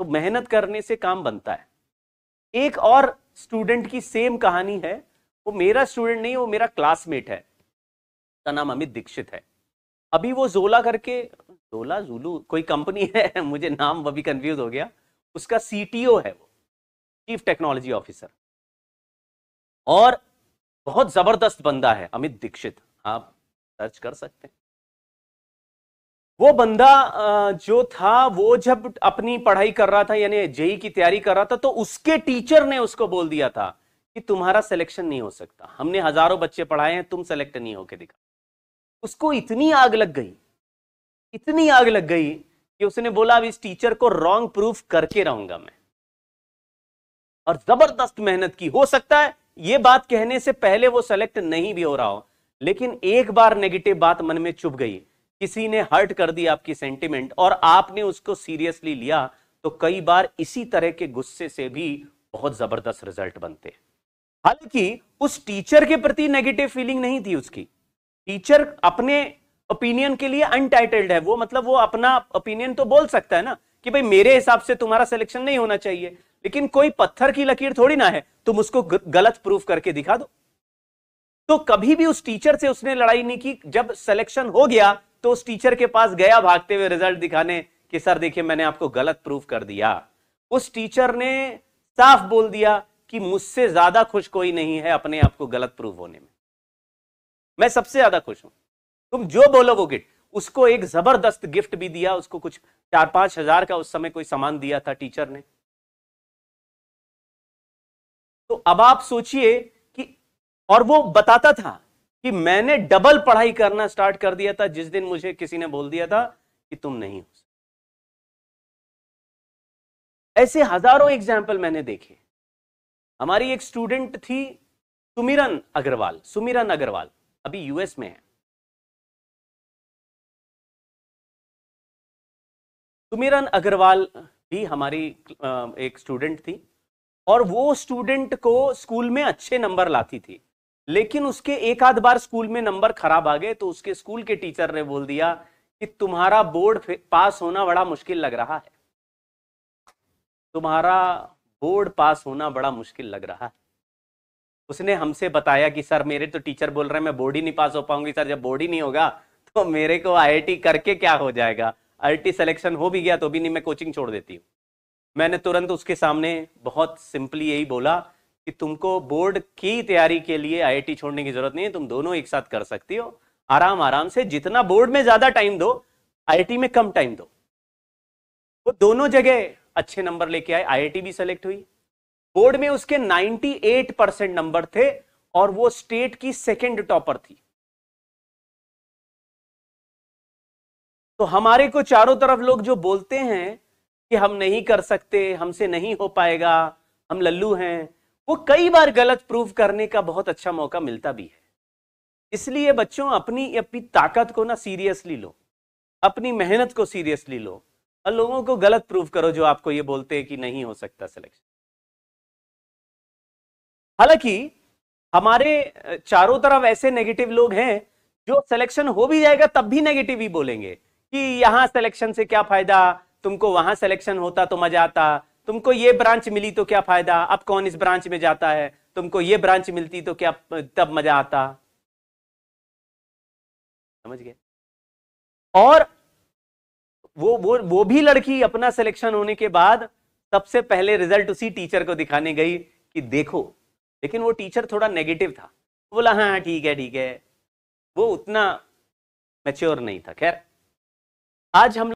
तो मेहनत करने से काम बनता है एक और स्टूडेंट की सेम कहानी है वो मेरा स्टूडेंट नहीं वो मेरा क्लासमेट है उसका नाम अमित दीक्षित है अभी वो जोला करके जोला जुलू कोई कंपनी है मुझे नाम अभी कंफ्यूज हो गया उसका सीटीओ है वो चीफ टेक्नोलॉजी ऑफिसर और बहुत जबरदस्त बंदा है अमित दीक्षित आप सर्च कर सकते हैं वो बंदा जो था वो जब अपनी पढ़ाई कर रहा था यानी जेई की तैयारी कर रहा था तो उसके टीचर ने उसको बोल दिया था कि तुम्हारा सिलेक्शन नहीं हो सकता हमने हजारों बच्चे पढ़ाए हैं तुम सेलेक्ट नहीं होके दिखा उसको इतनी आग लग गई इतनी आग लग गई कि उसने बोला अब इस टीचर को रॉन्ग प्रूफ करके रहूंगा मैं और जबरदस्त मेहनत की हो सकता है ये बात कहने से पहले वो सेलेक्ट नहीं भी हो रहा हो लेकिन एक बार नेगेटिव बात मन में चुप गई किसी ने हर्ट कर दी आपकी सेंटिमेंट और आपने उसको सीरियसली लिया तो कई बार इसी तरह के गुस्से से भी बहुत जबरदस्त रिजल्ट बनते हैं हालांकि उस टीचर के प्रति नेगेटिव फीलिंग नहीं थी उसकी टीचर अपने ओपिनियन के लिए अनटाइटल्ड है वो मतलब वो अपना ओपिनियन तो बोल सकता है ना कि भाई मेरे हिसाब से तुम्हारा सिलेक्शन नहीं होना चाहिए लेकिन कोई पत्थर की लकीर थोड़ी ना है तुम उसको गलत प्रूफ करके दिखा दो तो कभी भी उस टीचर से उसने लड़ाई नहीं की जब सिलेक्शन हो गया तो उस टीचर के पास गया भागते हुए रिजल्ट दिखाने कि सर देखिए मैंने आपको गलत प्रूफ कर दिया उस टीचर ने साफ बोल दिया कि मुझसे ज्यादा खुश कोई नहीं है अपने आप को गलत प्रूफ होने में मैं सबसे ज्यादा खुश हूं तुम जो बोलो वो गिट उसको एक जबरदस्त गिफ्ट भी दिया उसको कुछ चार पांच हजार का उस समय कोई सामान दिया था टीचर ने तो अब आप सोचिए कि और वो बताता था कि मैंने डबल पढ़ाई करना स्टार्ट कर दिया था जिस दिन मुझे किसी ने बोल दिया था कि तुम नहीं हो सकते ऐसे हजारों एग्जाम्पल मैंने देखे हमारी एक स्टूडेंट थी सुमिरन अग्रवाल सुमिरन अग्रवाल अभी यूएस में है सुमिरन अग्रवाल भी हमारी एक स्टूडेंट थी और वो स्टूडेंट को स्कूल में अच्छे नंबर लाती थी लेकिन उसके एक आध बार स्कूल में नंबर खराब आ गए तो उसके स्कूल के टीचर ने बोल दिया कि तुम्हारा बोर्ड पास होना बड़ा मुश्किल लग रहा है तुम्हारा बोर्ड पास होना बड़ा मुश्किल लग रहा है उसने हमसे बताया कि सर मेरे तो टीचर बोल रहे हैं मैं बोर्ड ही नहीं पास हो पाऊंगी सर जब बोर्ड ही नहीं होगा तो मेरे को आईआईटी करके क्या हो जाएगा आई सिलेक्शन हो भी गया तो भी नहीं मैं कोचिंग छोड़ देती हूँ मैंने तुरंत उसके सामने बहुत सिंपली यही बोला कि तुमको बोर्ड की तैयारी के लिए आई छोड़ने की जरूरत नहीं है तुम दोनों एक साथ कर सकती हो आराम आराम से जितना बोर्ड में ज्यादा टाइम दो आई में कम टाइम दो वो दोनों जगह अच्छे नंबर लेके आए आई भी सेलेक्ट हुई बोर्ड में उसके 98 परसेंट नंबर थे और वो स्टेट की सेकेंड टॉपर थी तो हमारे को चारों तरफ लोग जो बोलते हैं कि हम नहीं कर सकते हमसे नहीं हो पाएगा हम लल्लू हैं वो कई बार गलत प्रूव करने का बहुत अच्छा मौका मिलता भी है इसलिए बच्चों अपनी अपनी ताकत को ना सीरियसली लो अपनी मेहनत को सीरियसली लो और लोगों को गलत प्रूव करो जो आपको ये बोलते हैं कि नहीं हो सकता सिलेक्शन हालांकि हमारे चारों तरफ ऐसे नेगेटिव लोग हैं जो सिलेक्शन हो भी जाएगा तब भी नेगेटिव ही बोलेंगे कि यहां सिलेक्शन से क्या फायदा तुमको वहां सिलेक्शन होता तो मजा आता तुमको ये ब्रांच मिली तो क्या फायदा अब कौन इस ब्रांच में जाता है तुमको ये ब्रांच मिलती तो क्या तब मजा आता समझ गए और वो वो वो भी लड़की अपना सिलेक्शन होने के बाद सबसे पहले रिजल्ट उसी टीचर को दिखाने गई कि देखो लेकिन वो टीचर थोड़ा नेगेटिव था बोला हाँ, हाँ ठीक है ठीक है वो उतना मेच्योर नहीं था खैर आज हम